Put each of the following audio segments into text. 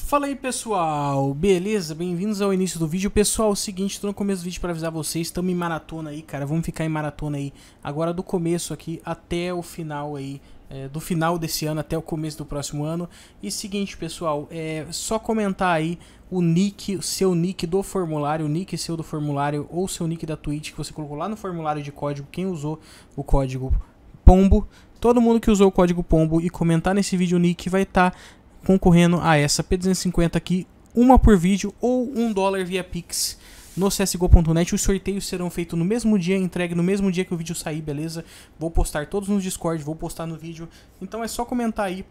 Fala aí pessoal, beleza? Bem-vindos ao início do vídeo. Pessoal, é o seguinte, tô no começo do vídeo para avisar vocês, estamos em maratona aí, cara. Vamos ficar em maratona aí agora do começo aqui até o final aí é, do final desse ano até o começo do próximo ano. E seguinte, pessoal, é só comentar aí o nick, seu nick do formulário, o nick seu do formulário ou seu nick da Twitch que você colocou lá no formulário de código, quem usou o código POMBO. Todo mundo que usou o código POMBO e comentar nesse vídeo o nick vai estar tá concorrendo a essa P250 aqui, uma por vídeo ou um dólar via Pix no csgo.net. Os sorteios serão feitos no mesmo dia, entregue no mesmo dia que o vídeo sair, beleza? Vou postar todos no Discord, vou postar no vídeo. Então é só comentar aí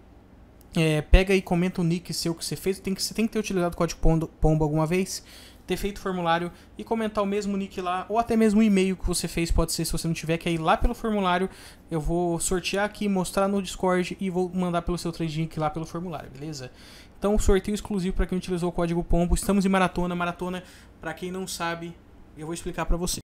é, pega e comenta o nick seu que você fez. Tem que, você tem que ter utilizado o código POMBO alguma vez, ter feito o formulário e comentar o mesmo nick lá, ou até mesmo o e-mail que você fez, pode ser se você não tiver, que aí lá pelo formulário eu vou sortear aqui, mostrar no Discord e vou mandar pelo seu trade lá pelo formulário, beleza? Então, sorteio exclusivo para quem utilizou o código POMBO. Estamos em maratona, maratona, para quem não sabe, eu vou explicar para você.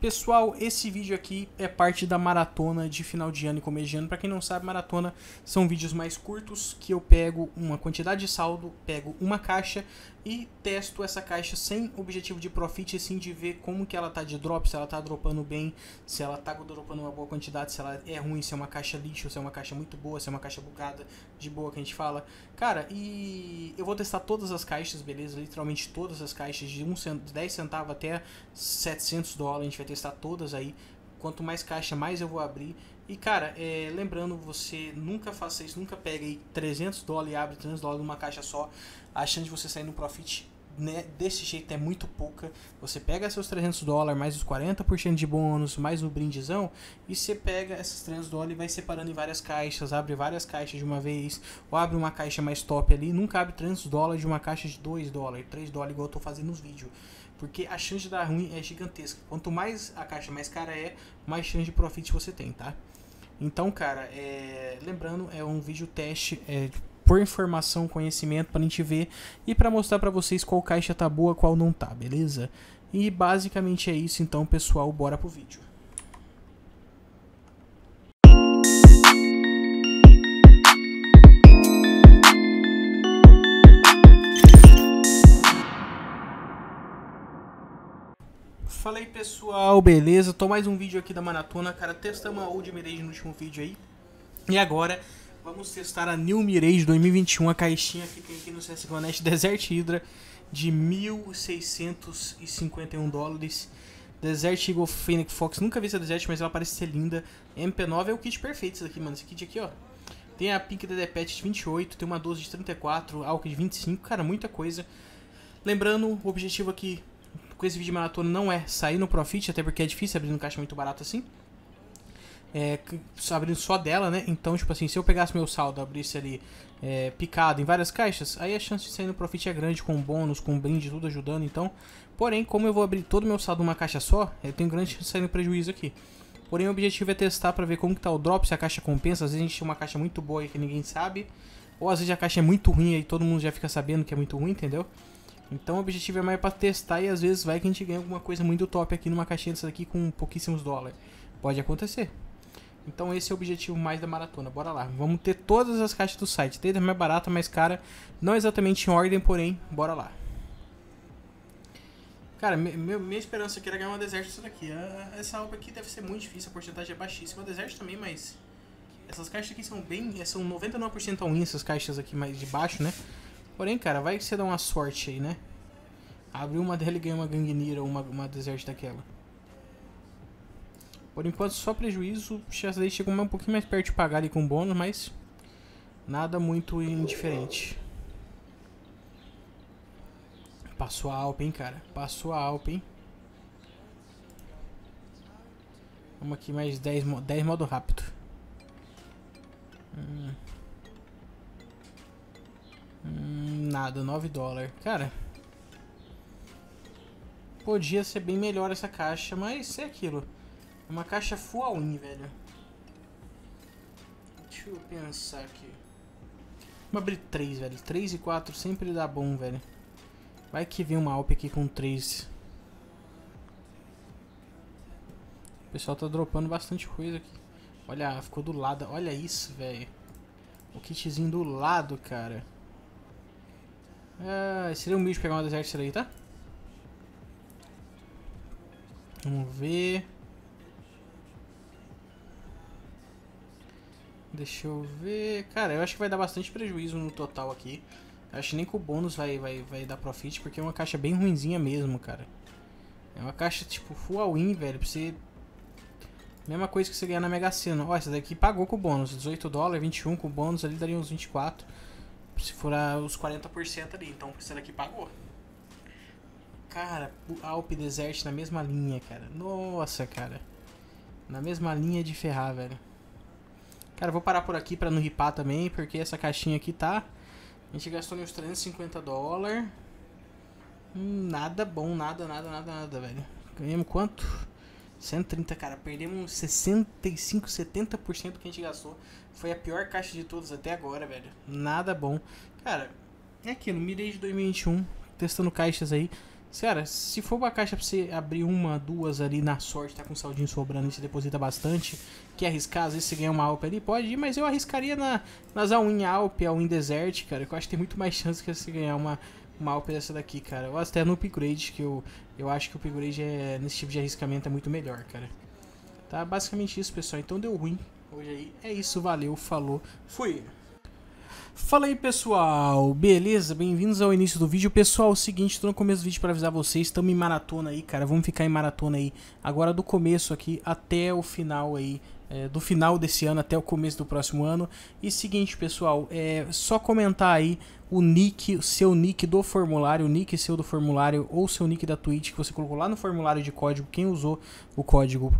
Pessoal, esse vídeo aqui é parte da maratona de final de ano e começo de ano. Para quem não sabe, maratona são vídeos mais curtos que eu pego uma quantidade de saldo, pego uma caixa e testo essa caixa sem objetivo de profit, assim de ver como que ela tá de drop, se ela tá dropando bem, se ela tá dropando uma boa quantidade, se ela é ruim, se é uma caixa lixo, se é uma caixa muito boa, se é uma caixa bugada, de boa que a gente fala. Cara, e eu vou testar todas as caixas, beleza? Literalmente todas as caixas, de 1 cent... 10 centavos até 700 dólares, a gente vai testar todas aí Quanto mais caixa, mais eu vou abrir. E cara, é, lembrando, você nunca faça isso, nunca pegue 300 dólares e abre 300 dólares numa caixa só, a chance de você sair no profit né, desse jeito é muito pouca. Você pega seus 300 dólares, mais os 40% de bônus, mais o brindizão, e você pega esses 300 dólares e vai separando em várias caixas, abre várias caixas de uma vez, ou abre uma caixa mais top ali, nunca abre 300 dólares de uma caixa de 2 dólares, 3 dólares, igual eu tô fazendo nos vídeos. Porque a chance de dar ruim é gigantesca. Quanto mais a caixa mais cara é, mais chance de profit você tem, tá? Então, cara, é... lembrando, é um vídeo teste é... por informação, conhecimento, pra gente ver e para mostrar para vocês qual caixa tá boa, qual não tá, beleza? E basicamente é isso, então, pessoal, bora pro vídeo. Fala aí pessoal, beleza? Tô mais um vídeo aqui da Maratona, cara, testamos a Old Mirage no último vídeo aí E agora vamos testar a New Mirage 2021, a caixinha que tem aqui no CSGO Nest Desert Hydra De 1.651 dólares Desert Eagle Phoenix Fox, nunca vi essa Desert, mas ela parece ser linda MP9 é o kit perfeito isso daqui, mano, esse kit aqui, ó tem a Pink DD Pet de 28, tem uma 12 de 34, Alck de 25, cara, muita coisa. Lembrando, o objetivo aqui com esse vídeo maratona não é sair no Profit, até porque é difícil abrir um caixa muito barato assim. É, abrindo só dela, né? Então, tipo assim, se eu pegasse meu saldo abrisse ali é, picado em várias caixas, aí a chance de sair no Profit é grande, com bônus, com brinde, tudo ajudando, então... Porém, como eu vou abrir todo o meu saldo numa caixa só, eu tenho grande chance de sair no prejuízo aqui. Porém, o objetivo é testar para ver como que tá o drop, se a caixa compensa. Às vezes a gente tem uma caixa muito boa que ninguém sabe. Ou às vezes a caixa é muito ruim e todo mundo já fica sabendo que é muito ruim, entendeu? Então o objetivo é mais para testar e às vezes vai que a gente ganha alguma coisa muito top aqui numa caixinha dessa daqui com pouquíssimos dólares. Pode acontecer. Então esse é o objetivo mais da maratona. Bora lá. Vamos ter todas as caixas do site, desde a mais barata, mais cara, não exatamente em ordem, porém, bora lá. Cara, meu, minha esperança aqui era ganhar uma deserto isso daqui. Ah, essa alba aqui deve ser muito difícil, a porcentagem é baixíssima. Deserto também, mas essas caixas aqui são bem, são 99% all-in essas caixas aqui mais de baixo, né? Porém, cara, vai que você dá uma sorte aí, né? abriu uma dela e ganhou uma Gangnir ou uma, uma Desert daquela. Por enquanto, só prejuízo. Chance daí chega um pouquinho mais perto de pagar ali com bônus, mas... Nada muito indiferente. Passou a Alpen, cara. Passou a Alpen, Vamos aqui mais 10, 10 modo rápido. nada, 9 dólares. Cara, podia ser bem melhor essa caixa, mas é aquilo. É uma caixa full all-in, velho. Deixa eu pensar aqui. Vamos abrir 3, velho. 3 e 4 sempre dá bom, velho. Vai que vem uma Alp aqui com 3. O pessoal tá dropando bastante coisa aqui. Olha, ficou do lado. Olha isso, velho. O kitzinho do lado, cara. Ah, seria é um bicho pegar uma deserta aí daí, tá? Vamos ver. Deixa eu ver. Cara, eu acho que vai dar bastante prejuízo no total aqui. Eu acho que nem com o bônus vai, vai, vai dar profit, porque é uma caixa bem ruinzinha mesmo, cara. É uma caixa tipo full all-in, velho, pra você... Mesma coisa que você ganhar na Mega Sena. Ó, essa daqui pagou com o bônus, 18 dólares, 21 com o bônus, ali daria uns 24 se for a, os 40% ali, então será daqui pagou. Cara, Alp Alpe Desert na mesma linha, cara. Nossa, cara. Na mesma linha de ferrar, velho. Cara, vou parar por aqui pra não ripar também, porque essa caixinha aqui tá... A gente gastou uns 350 dólares. Hum, nada bom, nada, nada, nada, nada, velho. Ganhamos quanto? 130, cara. Perdemos 65, 70% que a gente gastou. Foi a pior caixa de todas até agora, velho. Nada bom. Cara, é aquilo. Mirei de 2021, testando caixas aí. Cara, se for uma caixa pra você abrir uma, duas ali na sorte, tá com saldinho sobrando e você deposita bastante, que arriscar, às vezes você ganha uma Alp ali, pode ir, mas eu arriscaria na, nas a unha Alp, a Desert, cara, que eu acho que tem muito mais chance que você ganhar uma, mal por essa daqui, cara. Ou até no upgrade, que eu, eu acho que o upgrade é, nesse tipo de arriscamento é muito melhor, cara. Tá basicamente isso, pessoal. Então deu ruim hoje aí. É isso, valeu, falou, fui! Fala aí pessoal, beleza? Bem-vindos ao início do vídeo. Pessoal, é o seguinte, estou no começo do vídeo para avisar vocês, estamos em maratona aí, cara. Vamos ficar em maratona aí, agora do começo aqui até o final aí é, do final desse ano até o começo do próximo ano. E seguinte, pessoal, é só comentar aí o nick, seu nick do formulário, o nick seu do formulário ou seu nick da Twitch que você colocou lá no formulário de código, quem usou o código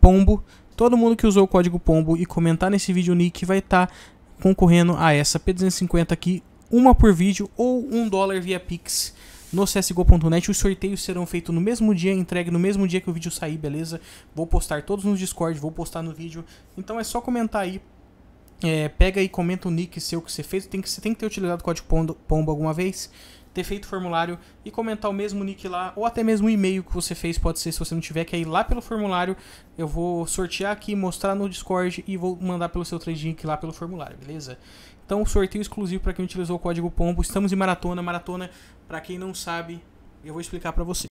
POMBO. Todo mundo que usou o código POMBO e comentar nesse vídeo o nick vai estar tá concorrendo a essa P250 aqui, uma por vídeo ou um dólar via Pix no csgo.net. Os sorteios serão feitos no mesmo dia, entregue no mesmo dia que o vídeo sair, beleza? Vou postar todos no Discord, vou postar no vídeo. Então é só comentar aí é, pega e comenta o nick seu que você fez. Tem que, você tem que ter utilizado o código Pomba alguma vez ter feito o formulário e comentar o mesmo nick lá, ou até mesmo o e-mail que você fez, pode ser se você não tiver, que é ir lá pelo formulário, eu vou sortear aqui, mostrar no Discord e vou mandar pelo seu trading lá pelo formulário, beleza? Então, sorteio exclusivo para quem utilizou o código POMBO. Estamos em maratona, maratona, para quem não sabe, eu vou explicar para você.